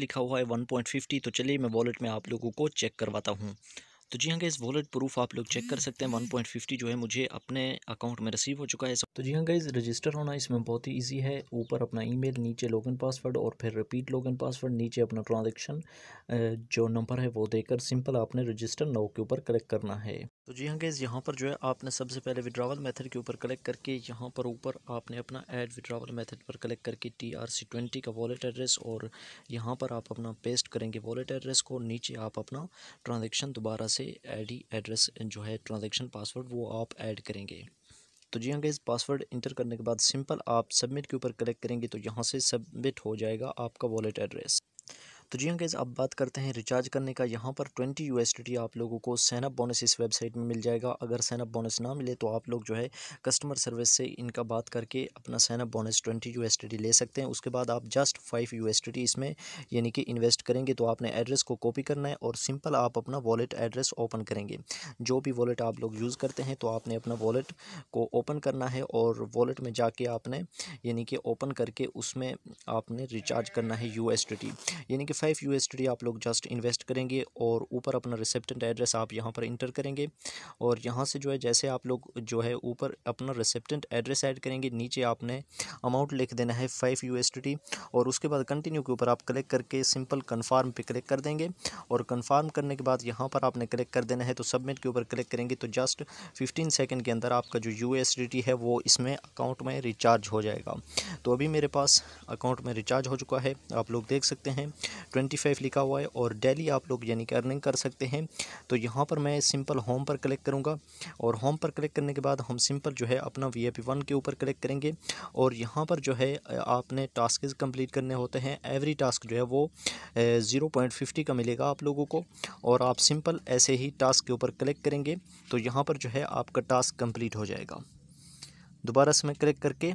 लिखा हुआ है वन पॉइंट फिफ्टी तो चलिए मैं वॉलेट में आप लोगों को चेक करवाता हूँ तो जी हाँ गाइज़ वॉलेट प्रूफ आप लोग चेक कर सकते हैं वन पॉइंट फिफ्टी जो है मुझे अपने अकाउंट में रिसीव हो चुका है तो जी हाँ गाइज़ रजिस्टर होना इसमें बहुत ही ईजी है ऊपर अपना ईमेल नीचे लॉगिन पासवर्ड और फिर रिपीट लॉगिन पासवर्ड नीचे अपना ट्रांजेक्शन जो नंबर है वो देकर सिंपल आपने रजिस्टर नाव के ऊपर कलेक्ट करना है तो जी हाँ गैस यहाँ पर जो है आपने सबसे पहले विड्रावल मेथड के ऊपर कलेक्ट करके यहाँ पर ऊपर आपने अपना ऐड विड्रावल मेथड पर कलेक्ट करके टी आर सी ट्वेंटी का वॉलेट एड्रेस और यहाँ पर आप अपना पेस्ट करेंगे वॉलेट एड्रेस को नीचे आप अपना ट्रांजेक्शन दोबारा से ही एड्रेस जो है ट्रांजेक्शन पासवर्ड वो आप ऐड करेंगे तो जी हाँ गैस पासवर्ड इंटर करने के बाद सिंपल आप सबमिट के ऊपर कलेक्ट करेंगे तो यहाँ से सबमिट हो जाएगा आपका वॉलेट एड्रेस तो जी हाँ गैस अब बात करते हैं रिचार्ज करने का यहाँ पर ट्वेंटी यू आप लोगों को सैनअप बोनस इस वेबसाइट में मिल जाएगा अगर सैनअप बोनस ना मिले तो आप लोग जो है कस्टमर सर्विस से इनका बात करके अपना सैनअप बोनस ट्वेंटी यू ले सकते हैं उसके बाद आप जस्ट फाइव यू इसमें यानी कि इन्वेस्ट करेंगे तो आपने एड्रेस को कॉपी करना है और सिंपल आप अपना वॉलेट एड्रेस ओपन करेंगे जो भी वॉलेट आप लोग यूज़ करते हैं तो आपने अपना वॉलेट को ओपन करना है और वॉलेट में जाके आपने यानी कि ओपन करके उसमें आपने रिचार्ज करना है यू यानी कि फाइव यू आप लोग जस्ट इन्वेस्ट करेंगे और ऊपर अपना रिसेप्टेंट एड्रेस आप यहाँ पर इंटर करेंगे और यहाँ से जो है जैसे आप लोग जो है ऊपर अपना रिसेप्टेंट एड्रेस ऐड करेंगे नीचे आपने अमाउंट लिख देना है फाइव यू और उसके बाद कंटिन्यू के ऊपर आप क्लिक करके सिंपल कन्फर्म पर क्लिक कर देंगे और कन्फर्म करने के बाद यहाँ पर आपने क्लिक कर देना है तो सबमिट के ऊपर क्लिक करेंगे तो जस्ट फिफ्टीन सेकेंड के अंदर आपका जो यू है वो इसमें अकाउंट में रिचार्ज हो जाएगा तो अभी मेरे पास अकाउंट में रिचार्ज हो चुका है आप लोग देख सकते हैं ट्वेंटी फाइव लिखा हुआ है और डेली आप लोग यानी कि अर्निंग कर सकते हैं तो यहाँ पर मैं सिंपल होम पर क्लिक करूँगा और होम पर क्लिक करने के बाद हम सिंपल जो है अपना वी वन के ऊपर क्लिक करेंगे और यहाँ पर जो है आपने टास्क कम्प्लीट करने होते हैं एवरी टास्क जो है वो ज़ीरो पॉइंट फिफ्टी का मिलेगा आप लोगों को और आप सिंपल ऐसे ही टास्क के ऊपर क्लिक करेंगे तो यहाँ पर जो है आपका टास्क कम्प्लीट हो जाएगा दोबारा से मैं क्लिक करके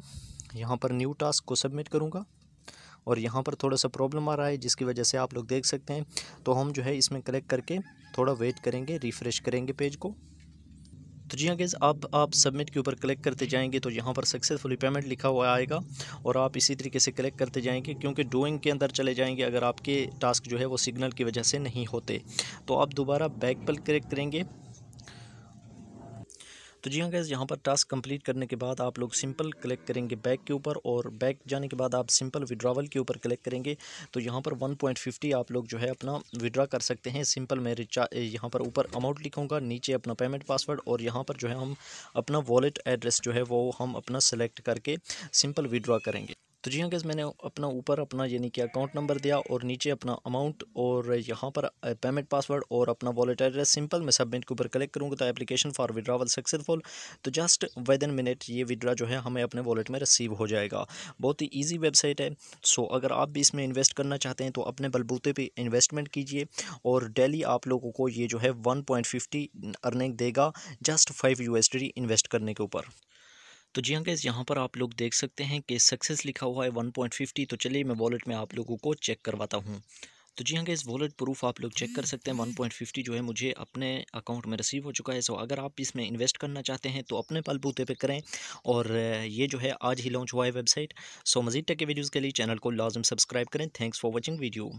यहाँ पर न्यू टास्क को सबमिट करूँगा और यहाँ पर थोड़ा सा प्रॉब्लम आ रहा है जिसकी वजह से आप लोग देख सकते हैं तो हम जो है इसमें कलेक्ट करके थोड़ा वेट करेंगे रिफ़्रेश करेंगे पेज को तो जी हाँ गेज़ अब आप सबमिट के ऊपर क्लिक करते जाएंगे तो यहाँ पर सक्सेसफुली पेमेंट लिखा हुआ आएगा और आप इसी तरीके से क्लिक करते जाएंगे क्योंकि डूइंग के अंदर चले जाएंगे अगर आपके टास्क जो है वो सिग्नल की वजह से नहीं होते तो आप दोबारा बैक पर क्लिक करेंगे तो जी हाँ गैस यहाँ पर टास्क कंप्लीट करने के बाद आप लोग सिंपल क्लिक करेंगे बैक के ऊपर और बैक जाने के बाद आप सिंपल विड्रावल के ऊपर क्लिक करेंगे तो यहाँ पर 1.50 आप लोग जो है अपना विड्रा कर सकते हैं सिंपल मैं रिचार्ज यहाँ पर ऊपर अमाउंट लिखूँगा नीचे अपना पेमेंट पासवर्ड और यहाँ पर जो है हम अपना वॉलेट एड्रेस जो है वो हम अपना सेलेक्ट करके सिंपल विड्रा करेंगे तो जी हाँ गैस मैंने अपना ऊपर अपना यानी कि अकाउंट नंबर दिया और नीचे अपना अमाउंट और यहाँ पर पेमेंट पासवर्ड और अपना वॉलेट एड्रेस सिंपल मैं सबमिट के ऊपर कलेक्ट करूँगा तो एप्लीकेशन फॉर विड्रावल सक्सेसफुल तो जस्ट विद इन मिनट ये विड्रा जो है हमें अपने वॉलेट में रिसीव हो जाएगा बहुत ही ईजी वेबसाइट है सो अगर आप भी इसमें इन्वेस्ट करना चाहते हैं तो अपने बलबूते पर इन्वेस्टमेंट कीजिए और डेली आप लोगों को ये जो है वन अर्निंग देगा जस्ट फाइव यू इन्वेस्ट करने के ऊपर तो जी हाँ गैस यहाँ पर आप लोग देख सकते हैं कि सक्सेस लिखा हुआ है फिफ्टी तो चलिए मैं वॉलेट में आप लोगों को चेक करवाता हूँ तो जी हाँ गैस वॉलेट प्रूफ आप लोग चेक कर सकते हैं वन पॉइंट फिफ्टी जो है मुझे अपने अकाउंट में रिसीव हो चुका है सो अगर आप इसमें इन्वेस्ट करना चाहते हैं तो अपने पल बूते पे करें और ये जो है आज ही लॉन्च हुआ है वेबसाइट सो मजीद टेक के वीडियोज़ के लिए चैनल को लाजम सब्सक्राइब करें थैंक्स फॉर वॉचिंग वीडियो